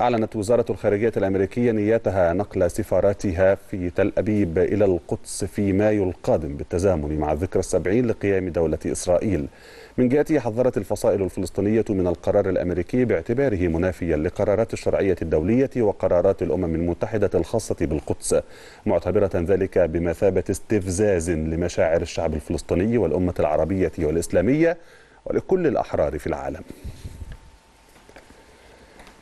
أعلنت وزارة الخارجية الأمريكية نيتها نقل سفاراتها في تل أبيب إلى القدس في مايو القادم بالتزامن مع الذكرى السبعين لقيام دولة إسرائيل من جهته حذرت الفصائل الفلسطينية من القرار الأمريكي باعتباره منافيا لقرارات الشرعية الدولية وقرارات الأمم المتحدة الخاصة بالقدس معتبرة ذلك بمثابة استفزاز لمشاعر الشعب الفلسطيني والأمة العربية والإسلامية ولكل الأحرار في العالم